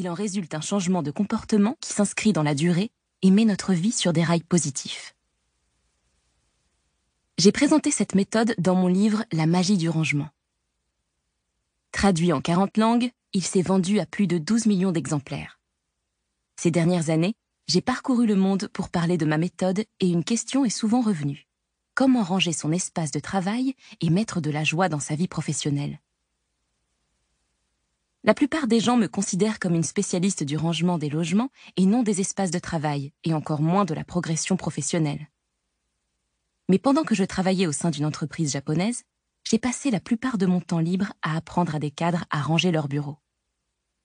Il en résulte un changement de comportement qui s'inscrit dans la durée et met notre vie sur des rails positifs. J'ai présenté cette méthode dans mon livre La magie du rangement. Traduit en 40 langues, il s'est vendu à plus de 12 millions d'exemplaires. Ces dernières années, j'ai parcouru le monde pour parler de ma méthode et une question est souvent revenue. Comment ranger son espace de travail et mettre de la joie dans sa vie professionnelle la plupart des gens me considèrent comme une spécialiste du rangement des logements et non des espaces de travail, et encore moins de la progression professionnelle. Mais pendant que je travaillais au sein d'une entreprise japonaise, j'ai passé la plupart de mon temps libre à apprendre à des cadres à ranger leurs bureaux.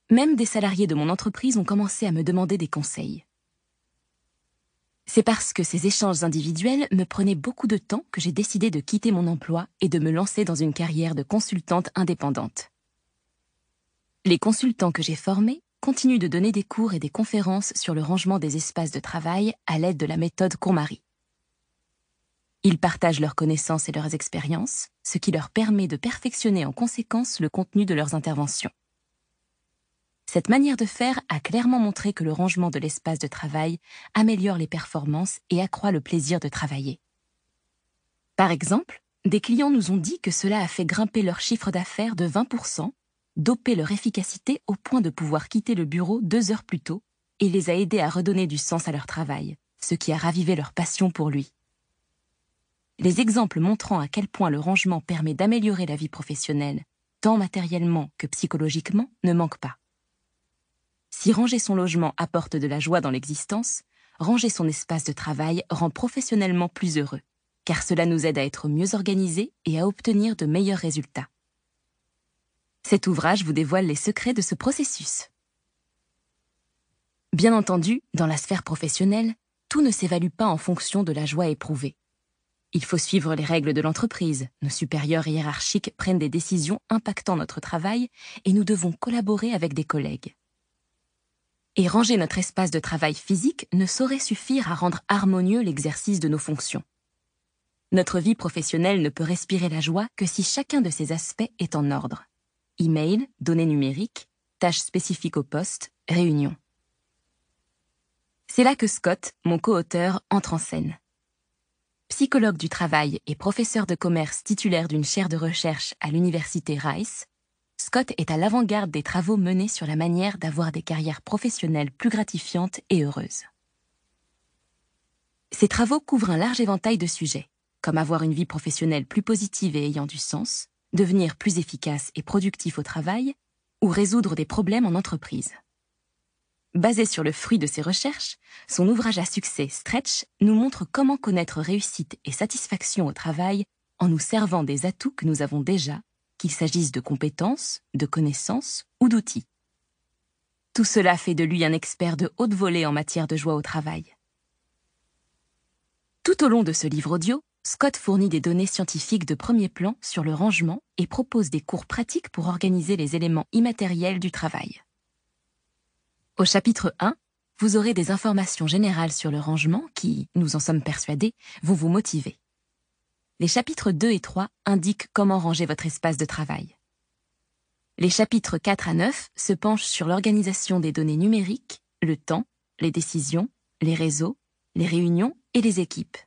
Même des salariés de mon entreprise ont commencé à me demander des conseils. C'est parce que ces échanges individuels me prenaient beaucoup de temps que j'ai décidé de quitter mon emploi et de me lancer dans une carrière de consultante indépendante. Les consultants que j'ai formés continuent de donner des cours et des conférences sur le rangement des espaces de travail à l'aide de la méthode Courmarie. Ils partagent leurs connaissances et leurs expériences, ce qui leur permet de perfectionner en conséquence le contenu de leurs interventions. Cette manière de faire a clairement montré que le rangement de l'espace de travail améliore les performances et accroît le plaisir de travailler. Par exemple, des clients nous ont dit que cela a fait grimper leur chiffre d'affaires de 20% dopé leur efficacité au point de pouvoir quitter le bureau deux heures plus tôt et les a aidés à redonner du sens à leur travail, ce qui a ravivé leur passion pour lui. Les exemples montrant à quel point le rangement permet d'améliorer la vie professionnelle, tant matériellement que psychologiquement, ne manquent pas. Si ranger son logement apporte de la joie dans l'existence, ranger son espace de travail rend professionnellement plus heureux, car cela nous aide à être mieux organisés et à obtenir de meilleurs résultats. Cet ouvrage vous dévoile les secrets de ce processus. Bien entendu, dans la sphère professionnelle, tout ne s'évalue pas en fonction de la joie éprouvée. Il faut suivre les règles de l'entreprise, nos supérieurs hiérarchiques prennent des décisions impactant notre travail et nous devons collaborer avec des collègues. Et ranger notre espace de travail physique ne saurait suffire à rendre harmonieux l'exercice de nos fonctions. Notre vie professionnelle ne peut respirer la joie que si chacun de ses aspects est en ordre email, données numériques, tâches spécifiques au poste, réunions. C'est là que Scott, mon co-auteur, entre en scène. Psychologue du travail et professeur de commerce titulaire d'une chaire de recherche à l'université Rice, Scott est à l'avant-garde des travaux menés sur la manière d'avoir des carrières professionnelles plus gratifiantes et heureuses. Ses travaux couvrent un large éventail de sujets, comme avoir une vie professionnelle plus positive et ayant du sens, devenir plus efficace et productif au travail ou résoudre des problèmes en entreprise. Basé sur le fruit de ses recherches, son ouvrage à succès Stretch nous montre comment connaître réussite et satisfaction au travail en nous servant des atouts que nous avons déjà, qu'il s'agisse de compétences, de connaissances ou d'outils. Tout cela fait de lui un expert de haute volée en matière de joie au travail. Tout au long de ce livre audio, Scott fournit des données scientifiques de premier plan sur le rangement et propose des cours pratiques pour organiser les éléments immatériels du travail. Au chapitre 1, vous aurez des informations générales sur le rangement qui, nous en sommes persuadés, vont vous motiver. Les chapitres 2 et 3 indiquent comment ranger votre espace de travail. Les chapitres 4 à 9 se penchent sur l'organisation des données numériques, le temps, les décisions, les réseaux, les réunions et les équipes.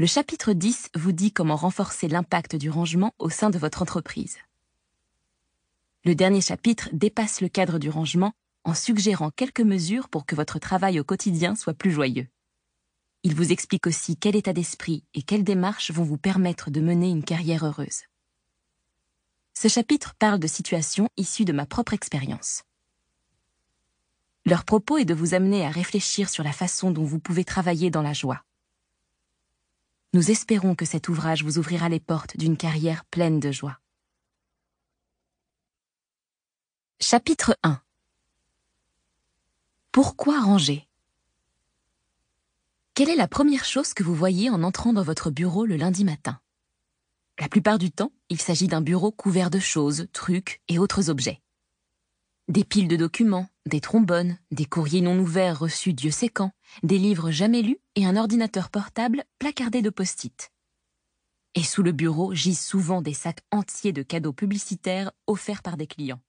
Le chapitre 10 vous dit comment renforcer l'impact du rangement au sein de votre entreprise. Le dernier chapitre dépasse le cadre du rangement en suggérant quelques mesures pour que votre travail au quotidien soit plus joyeux. Il vous explique aussi quel état d'esprit et quelles démarches vont vous permettre de mener une carrière heureuse. Ce chapitre parle de situations issues de ma propre expérience. Leur propos est de vous amener à réfléchir sur la façon dont vous pouvez travailler dans la joie. Nous espérons que cet ouvrage vous ouvrira les portes d'une carrière pleine de joie. Chapitre 1 Pourquoi ranger Quelle est la première chose que vous voyez en entrant dans votre bureau le lundi matin La plupart du temps, il s'agit d'un bureau couvert de choses, trucs et autres objets. Des piles de documents, des trombones, des courriers non ouverts reçus Dieu sait quand, des livres jamais lus et un ordinateur portable placardé de post-it. Et sous le bureau gisent souvent des sacs entiers de cadeaux publicitaires offerts par des clients.